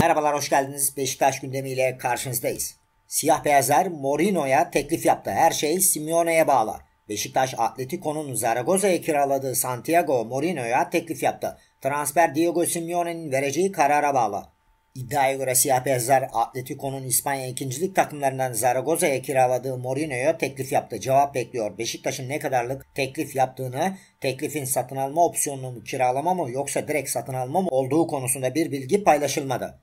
Merhabalar hoş geldiniz. Beşiktaş gündemiyle karşınızdayız. Siyah beyazlar Mourinho'ya teklif yaptı. Her şey Simeone'ye bağlı. Beşiktaş Atletico'nun Zaragoza'ya kiraladığı Santiago Mourinho'ya teklif yaptı. Transfer Diego Simeone'nin vereceği karara bağlı. İddiaya göre siyah beyazlar Atletico'nun İspanya ikincilik takımlarından Zaragoza'ya kiraladığı Mourinho'ya teklif yaptı. Cevap bekliyor. Beşiktaş'ın ne kadarlık teklif yaptığını, teklifin satın alma opsiyonunu kiralama mı yoksa direkt satın alma mı olduğu konusunda bir bilgi paylaşılmadı.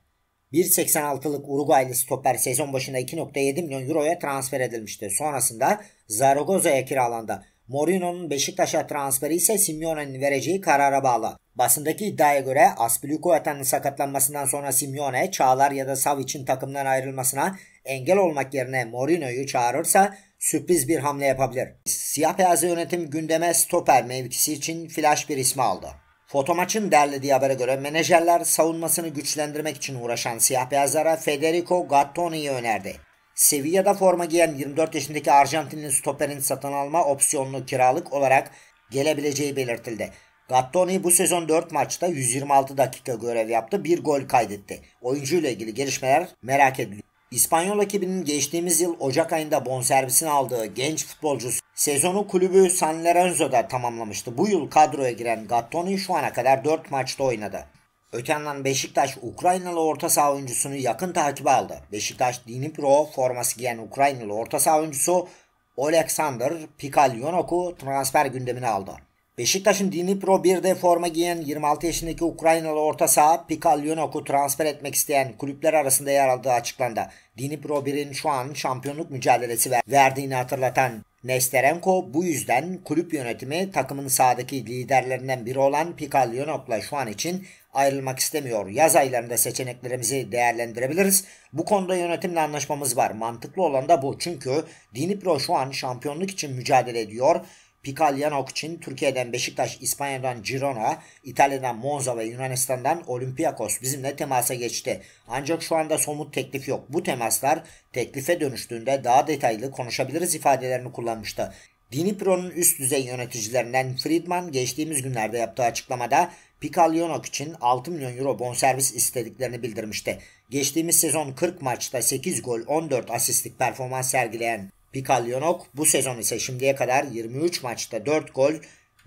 1.86'lık Uruguaylı stoper sezon başında 2.7 milyon euroya transfer edilmişti. Sonrasında Zaragoza'ya kiralandı. Mourinho'nun Beşiktaş'a transferi ise Simeone'nin vereceği karara bağlı. Basındaki iddiaya göre Aspilicueta'nın sakatlanmasından sonra Simeone, Çağlar ya da Sav için takımdan ayrılmasına engel olmak yerine Mourinho'yu çağırırsa sürpriz bir hamle yapabilir. Siyah beyazlı yönetim gündeme stoper mevkisi için flash bir ismi aldı. Fotomaç'ın derlediği habere göre menajerler savunmasını güçlendirmek için uğraşan siyah beyazlara Federico Gattoni'yi önerdi. Sevilla'da forma giyen 24 yaşındaki Arjantinli stoperin satın alma opsiyonunu kiralık olarak gelebileceği belirtildi. Gattoni bu sezon 4 maçta 126 dakika görev yaptı, bir gol kaydetti. Oyuncuyla ilgili gelişmeler merak ediliyor. İspanyol ekibinin geçtiğimiz yıl Ocak ayında bonservisini aldığı genç futbolcusu Sezonu kulübü San Lorenzo'da tamamlamıştı. Bu yıl kadroya giren Gattoni şu ana kadar 4 maçta oynadı. Öte yandan Beşiktaş Ukraynalı orta saha oyuncusunu yakın takibe aldı. Beşiktaş Dinipro forması giyen Ukraynalı orta saha oyuncusu Oleksandr Pikalyonok'u transfer gündemine aldı. Beşiktaş'ın Dinipro bir de forma giyen 26 yaşındaki Ukraynalı orta saha Pikalyonok'u transfer etmek isteyen kulüpler arasında yer aldığı açıklandı. Dinipro 1'in şu an şampiyonluk mücadelesi verdiğini hatırlatan Nesterenko bu yüzden kulüp yönetimi takımın sahadaki liderlerinden biri olan Pikalyonok'la şu an için ayrılmak istemiyor. Yaz aylarında seçeneklerimizi değerlendirebiliriz. Bu konuda yönetimle anlaşmamız var. Mantıklı olan da bu. Çünkü Dinipro şu an şampiyonluk için mücadele ediyor Pikalyan Okçin Türkiye'den Beşiktaş, İspanya'dan Girona, İtalya'dan Monza ve Yunanistan'dan Olympiakos bizimle temasa geçti. Ancak şu anda somut teklif yok. Bu temaslar teklife dönüştüğünde daha detaylı konuşabiliriz ifadelerini kullanmıştı. Dinipro'nun üst düzey yöneticilerinden Friedman geçtiğimiz günlerde yaptığı açıklamada Pikalyonok için 6 milyon euro bonservis istediklerini bildirmişti. Geçtiğimiz sezon 40 maçta 8 gol 14 asistlik performans sergileyen Pikalyonok bu sezon ise şimdiye kadar 23 maçta 4 gol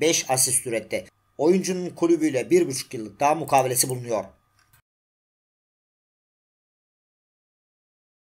5 asist üretti. Oyuncunun kulübüyle 1,5 yıllık daha mukavelesi bulunuyor.